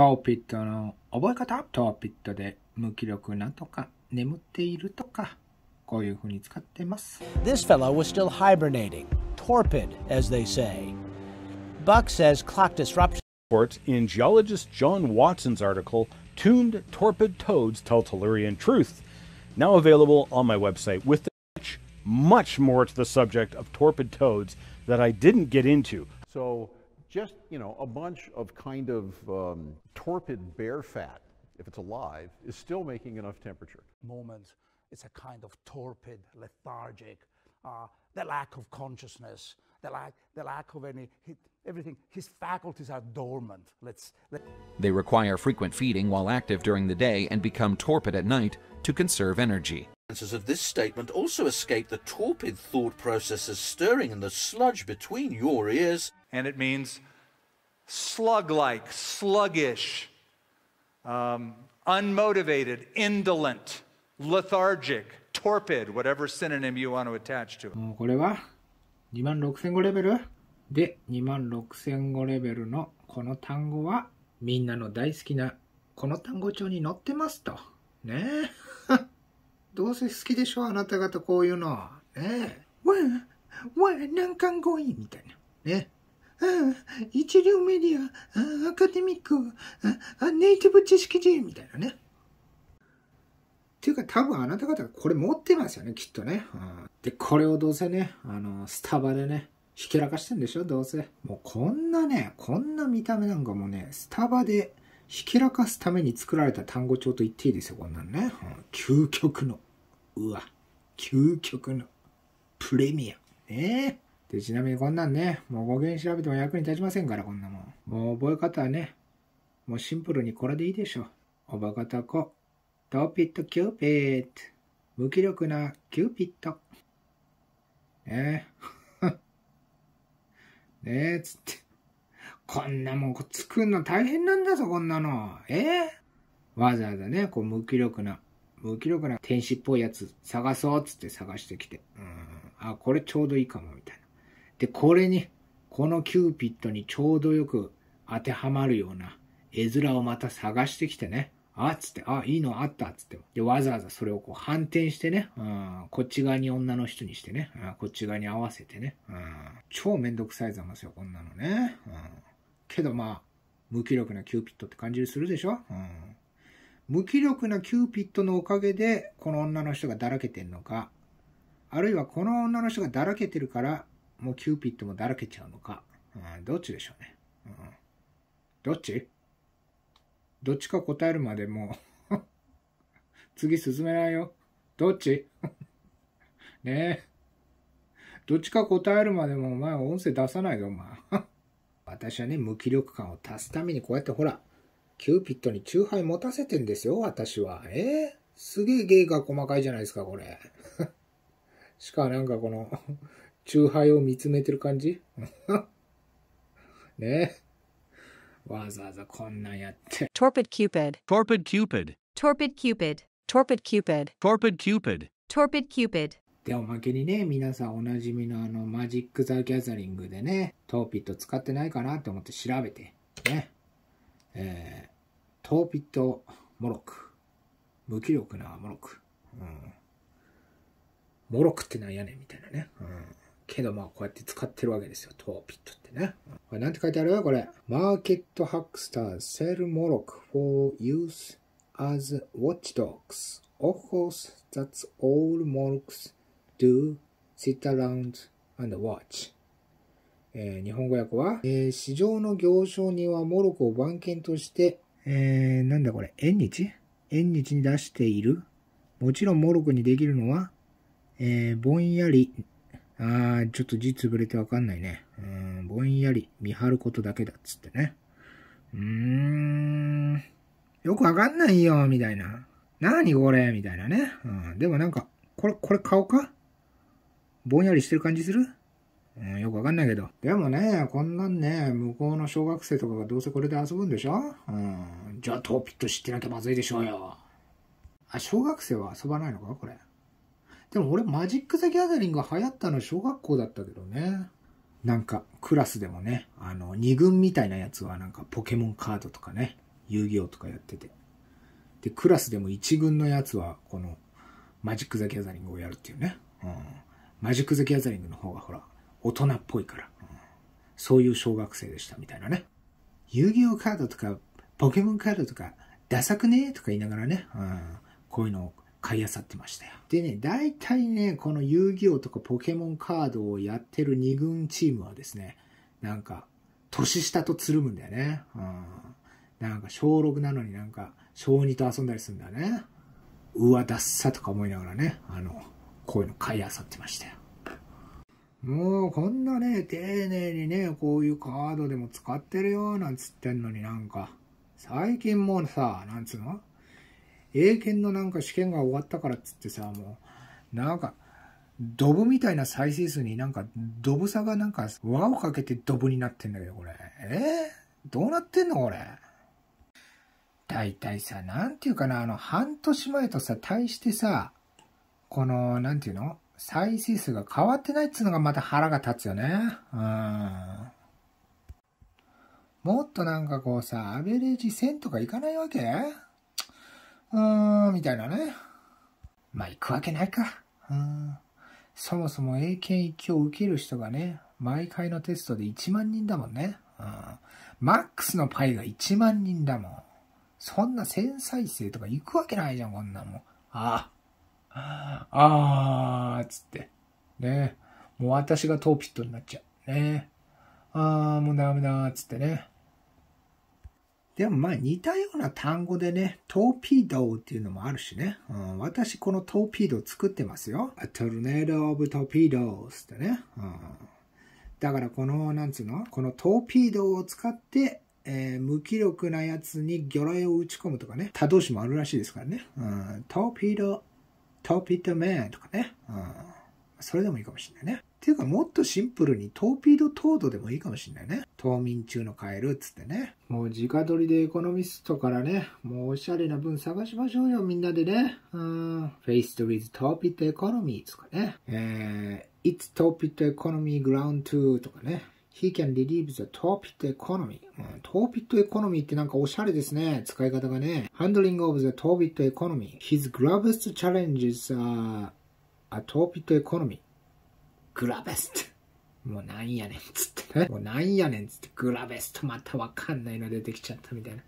トーピットの覚え方、トーピットで無気力なとか眠っているとかこういうふうに使ってます。This fellow was still hibernating, torpid as they say. Buck says clock disruption. In geologist John Watson's article, Tuned Torpid Toads Tell Tellurian Truth, now available on my website with much, much more to the subject of torpid toads that I didn't get into. So just, you know, a bunch of kind of um, torpid bear fat, if it's alive, is still making enough temperature. Moment, it's a kind of torpid, lethargic, uh, the lack of consciousness, the lack, the lack of any, he, everything. His faculties are dormant. Let's, let they require frequent feeding while active during the day and become torpid at night to conserve energy. of this statement also escape the torpid thought processes stirring in the sludge between your ears and it means slug like, sluggish, um, unmotivated, indolent, lethargic, torpid, whatever synonym you want to attach to it. もうこれは2万6 0 0レベルで、2万6 0 0レベルのこの単語はみんなの大好きなこの単語帳に載ってますと。ねえ。どうせ好きでしょあなた方こういうの。ねえ。わあ、わあ、難関語彙みたいな。ね。一流メディア、アカデミック、ネイティブ知識人みたいなね。っていうか多分あなた方これ持ってますよね、きっとね。うん、で、これをどうせね、あの、スタバでね、ひけらかしてんでしょ、どうせ。もうこんなね、こんな見た目なんかもね、スタバでひけらかすために作られた単語帳と言っていいですよ、こんなんね。究極の、うわ、究極の、プレミア。ねえ。で、ちなみにこんなんね、もう語源調べても役に立ちませんから、こんなもん。もう覚え方はね、もうシンプルにこれでいいでしょ。おばかたこ、トピットキューピット。無気力なキューピット。ねえ。ねえ、つって。こんなもん作るの大変なんだぞ、こんなの。ええわざわざね、こう無気力な、無気力な天使っぽいやつ探そうっつって探してきて。うん。あ、これちょうどいいかも、みたいな。で、これに、このキューピッドにちょうどよく当てはまるような絵面をまた探してきてね。あっつって、あ、いいのあったっつって。で、わざわざそれをこう反転してね、うん、こっち側に女の人にしてね、うん、こっち側に合わせてね、うん、超めんどくさいざますよ、こんなのね。うん、けどまあ、無気力なキューピッドって感じするでしょ、うん、無気力なキューピッドのおかげで、この女の人がだらけてんのか、あるいはこの女の人がだらけてるから、もうキューピッドもだらけちゃうのか、うん、どっちでしょうね。うん、どっちどっちか答えるまでもう 次進めないよ。どっち ねえ。どっちか答えるまでもお前音声出さないぞ、お前。私はね、無気力感を足すためにこうやってほら、キューピッドにチューハイ持たせてんですよ、私は。えー、すげえ芸が細かいじゃないですか、これ。しかなんかこの中杯を見つめてる感じ ねわざわざこんなんやって。Torpid Cupid Torpid Cupid Torpid Cupid Torpid Cupid Torpid Cupid Torpid Cupid で、おまけにね、皆さんおなじみのあのマジック・ザ・ギャザリングでね、トーピット使ってないかなと思って調べて、ね。えー、トーピット・モロク。無気力なモロク。うん。モロクってなんやねんみたいなね。うんけどまあこうやって使ってるわけですよ。トーピットってね。これなんて書いてあるこれ。マーケットハックスター、セルモロク for use as watchdogs. Of course, that's all Morocks do sit around and watch. えー、日本語訳は、えー、市場の行商人はモロコを番犬として、えー、なんだこれ、縁日縁日に出している。もちろんモロコにできるのは、えー、ぼんやりああ、ちょっと字潰れてわかんないね。うん、ぼんやり見張ることだけだっつってね。うーん、よくわかんないよ、みたいな。なにこれみたいなね。うん、でもなんか、これ、これ顔かぼんやりしてる感じするうん、よくわかんないけど。でもね、こんなんね、向こうの小学生とかがどうせこれで遊ぶんでしょうん。じゃあトーピット知ってないとまずいでしょうよ。あ、小学生は遊ばないのかこれ。でも俺マジック・ザ・ギャザリング流行ったの小学校だったけどね。なんかクラスでもね、あの2軍みたいなやつはなんかポケモンカードとかね、遊戯王とかやってて。で、クラスでも1軍のやつはこのマジック・ザ・ギャザリングをやるっていうね。うん、マジック・ザ・ギャザリングの方がほら、大人っぽいから、うん、そういう小学生でしたみたいなね。遊戯王カードとか、ポケモンカードとか、ダサくねとか言いながらね、うん、こういうのを買い漁ってましたよ。でね、大体ね、この遊戯王とかポケモンカードをやってる2軍チームはですね、なんか、年下とつるむんだよね。うん。なんか小6なのになんか小2と遊んだりするんだよね。うわ、ダッサとか思いながらね、あの、こういうの買い漁ってましたよ。もうこんなね、丁寧にね、こういうカードでも使ってるよ、なんつってんのになんか、最近もうさ、なんつうの英検のなんか試験が終わったからっつってさ、もう、なんか、ドブみたいな再生数になんか、ドブ差がなんか、輪をかけてドブになってんだけど、これ。えー、どうなってんのこれ。大体さ、なんていうかな、あの、半年前とさ、対してさ、この、なんていうの再生数が変わってないっつうのがまた腹が立つよね。うん。もっとなんかこうさ、アベレージ1000とかいかないわけうーん、みたいなね。まあ、行くわけないか。うん。そもそも英検一級を受ける人がね、毎回のテストで1万人だもんね。うん。マックスのパイが1万人だもん。そんな繊細性生とか行くわけないじゃん、こんなもん。ああ。ああ、つって。ねもう私がトーピットになっちゃう。ねああ、もうダメだ、つってね。でもまあ似たような単語でね、トーピードっていうのもあるしね。うん、私このトーピード作ってますよ。A tornado of torpedoes ってね。うん、だからこの、なんつうのこのトーピードを使って、えー、無気力なやつに魚雷を打ち込むとかね。他動詞もあるらしいですからね。うん、トーピード、トーピードメンとかね。うん、それでもいいかもしれないね。っていうか、もっとシンプルにトーピード糖度でもいいかもしんないね。冬眠中のカエルっつってね。もう自家撮りでエコノミストからね、もうおしゃれな分探しましょうよ、みんなでね。うん。Faced with Torpid Economy とかね。えー、It's Torpid Economy Ground to とかね。He can relieve the torpid economy. うん、トーピットエコノミーってなんかおしゃれですね。使い方がね。Handling of the torpid economy. His gravest challenges are a torpid economy. グラベスト。もうなんやねんっつってね。もうなんやねんっつって、グラベストまたわかんないの出てきちゃったみたいな。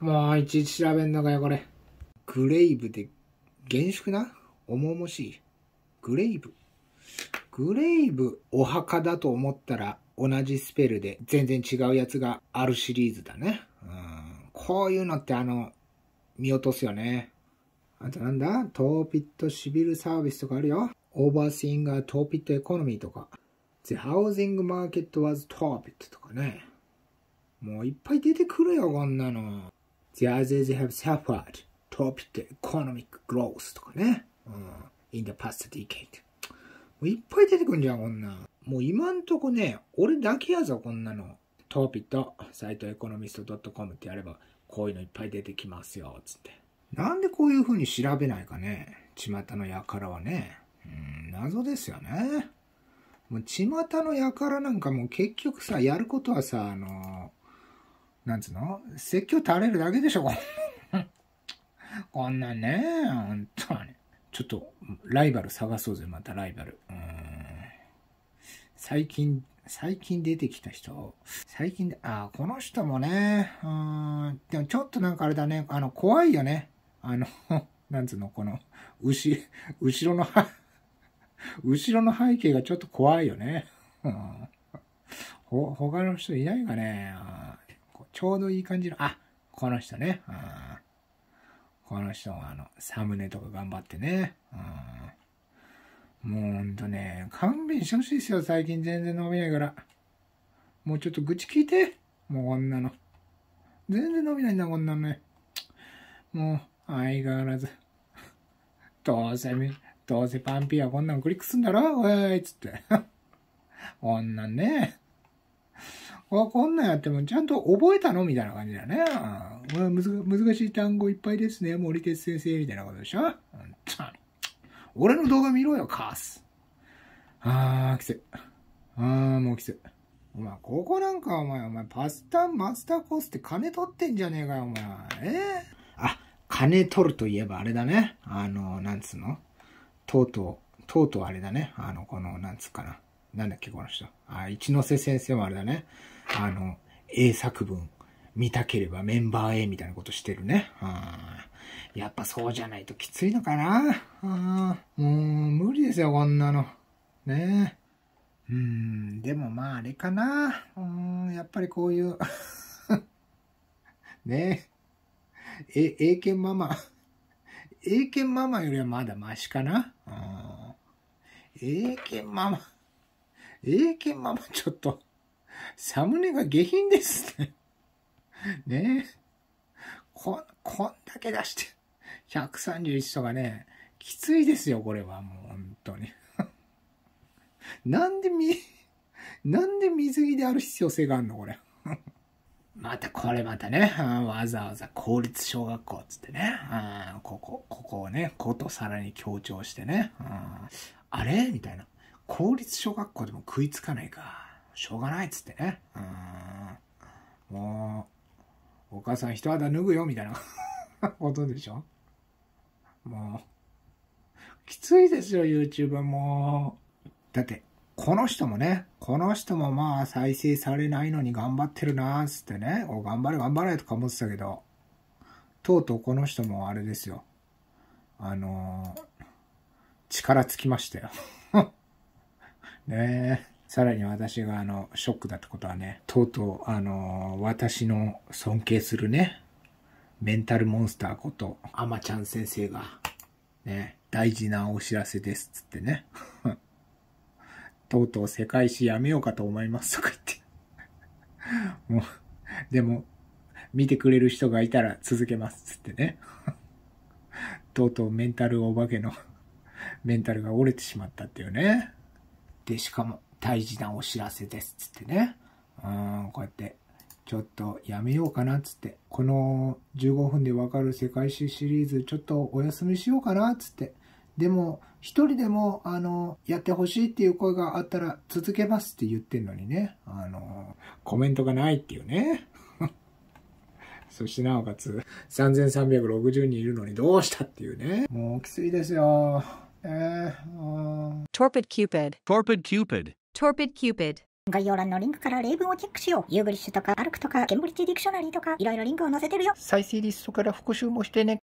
もういちいち調べんのかよ、これ。グレイブで、厳粛な重々しい。グレイブ。グレイブ、お墓だと思ったら、同じスペルで全然違うやつがあるシリーズだね。うん。こういうのってあの、見落とすよね。あとなんだトーピットシビルサービスとかあるよ。overseeing a t o p i d economy とか、the housing market was t o p i d とかね。もういっぱい出てくるよ、こんなの。the others have suffered torpid economic growth とかね。うん、in the past decade. もういっぱい出てくんじゃん、こんな。もう今んとこね、俺だけやぞ、こんなの。トー p i ト、サイトエコノミスト .com ってやれば、こういうのいっぱい出てきますよ、つって。なんでこういうふうに調べないかね、巷の輩はね。ん、謎ですよね。もう巷の輩なんかも結局さ、やることはさ、あの、なんつうの説教垂れるだけでしょ、こんな んね、本当に。ちょっと、ライバル探そうぜ、またライバル。うん。最近、最近出てきた人、最近で、ああ、この人もね、うん、でもちょっとなんかあれだね、あの、怖いよね。あの、なんつうの、この、後、後ろの 後ろの背景がちょっと怖いよね。うん、ほ、他の人いないかね。ちょうどいい感じの、あ、この人ね。うん、この人はあの、サムネとか頑張ってね。うん、もうほんとね、勘弁してほしいですよ。最近全然伸びないから。もうちょっと愚痴聞いて。もうこんなの。全然伸びないんだ、こんなのね。もう、相変わらず。どうせみ、どうせパンピーはこんなんクリックすんだろおいっつって。こんなんね。ここんなんやってもちゃんと覚えたのみたいな感じだね。うん、難しい単語いっぱいですね。森哲先生みたいなことでしょ、う俺の動画見ろよ、カース。あー、きつい。あー、もうきつい。お前、ここなんかお前、お前、パスタマスターコースって金取ってんじゃねえかよ、お前。えー、あ、金取るといえばあれだね。あの、なんつうのとうとう、とうとうあれだね。あの、この、なんつうかな。なんだっけ、この人。あ、一ノ瀬先生もあれだね。あの、英作文、見たければメンバー A みたいなことしてるね。あやっぱそうじゃないときついのかな。うん。うん、無理ですよ、こんなの。ねえ。うん、でもまあ、あれかな。うん、やっぱりこういう ねえ。え、英検ママ英検ママよりはまだマシかな。うん、英検ママ。英検ママちょっと、サムネが下品ですね。ねえ。こ、こんだけ出して、131とかね、きついですよ、これは。もう、本当に。なんでみ、なんで水着である必要性があるの、これ。またこれまたね、うん、わざわざ公立小学校っつってね、うん、ここ、ここをね、ことさらに強調してね、うん、あれみたいな。公立小学校でも食いつかないか。しょうがないっつってね。うん、もう、お母さん一肌脱ぐよ、みたいなことでしょもう、きついですよ、YouTube もう。だって、この人もね、この人もまあ再生されないのに頑張ってるなーつってね、お頑張れ頑張れとか思ってたけど、とうとうこの人もあれですよ。あのー、力尽きましたよ。ねえ。さらに私があの、ショックだったことはね、とうとうあのー、私の尊敬するね、メンタルモンスターこと、あまちゃん先生が、ね、大事なお知らせですっつってね。とうとう世界史やめようかと思いますとか言って。もう、でも、見てくれる人がいたら続けますっつってね。とうとうメンタルお化けのメンタルが折れてしまったっていうね。で、しかも大事なお知らせですっつってね。うん、こうやってちょっとやめようかなっつって、この15分でわかる世界史シリーズちょっとお休みしようかなっつって、でも、一人でも、あの、やってほしいっていう声があったら続けますって言ってんのにね、あの、コメントがないっていうね。そしてなおかつ、3360人いるのにどうしたっていうね。もうきついですよ。えー、t o ト p i d Cupid t o トキュー c ッ p トー t ッ r p i d c u 概要欄のリンクから例文をチェックしよう。ユーグリッシュとか、アルクとか、ケンブリッジディクショナリーとか、いろいろリンクを載せてるよ。再生リストから復習もしてね。